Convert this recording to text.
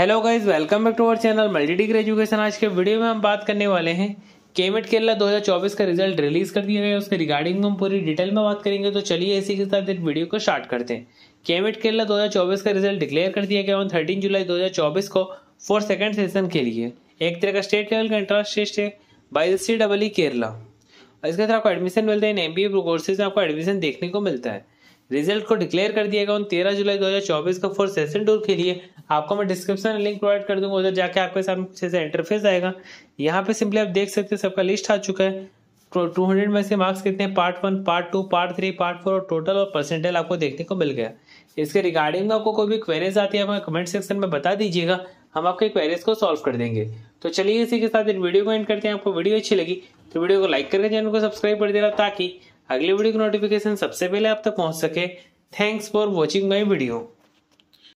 hello guys welcome back to our channel multi degree education आज के video में हम बात करने वाले हैं केमेट केरला 2024 का रिजल्ट रिलीज कर दिया गया है उसके रिगार्डिंग हम पूरी डिटेल में बात करेंगे तो चलिए इसी के साथ एक वीडियो को स्टार्ट करते हैं केमेट केरला 2024 का रिजल्ट डिक्लेयर कर दिया गया ऑन थर्टीन जुलाई दो को फोर सेकेंड सेशन के लिए एक तरह का स्टेट लेवल का इंट्रांस टेस्ट है by C double E Kerala इसके साथ आपको एडमिशन मिलते हैं एम बी ए कोर्सेज में आपको एडमिशन देखने को मिलता है रिजल्ट को डिक्लेयर कर दिया गया उन तेरह जुलाई 2024 का फोर सेशन टूर के लिए आपको मैं डिस्क्रिप्शन में लिंक प्रोवाइड कर दूंगा उधर जाके आपके सामने अच्छे से इंटरफेस आएगा यहाँ पे सिंपली आप देख सकते हैं सबका लिस्ट आ चुका है टू तो हंड्रेड में से मार्क्स कितने part one part two part three part four और टोटल और परसेंटेज आपको देखने को मिल गया इसके रिगार्डिंग में आपको कोई भी क्वेरीज आती है हमें कमेंट सेक्शन में बता दीजिएगा हम आपके क्वेरीज को सॉल्व कर देंगे तो चलिए इसी के साथ इन वीडियो को एंड करते हैं आपको वीडियो अच्छी लगी तो वीडियो को लाइक करके चैनल को सब्सक्राइब कर देना ताकि अगले वीडियो की नोटिफिकेशन सबसे पहले आप तक पहुंच सके thanks for watching my video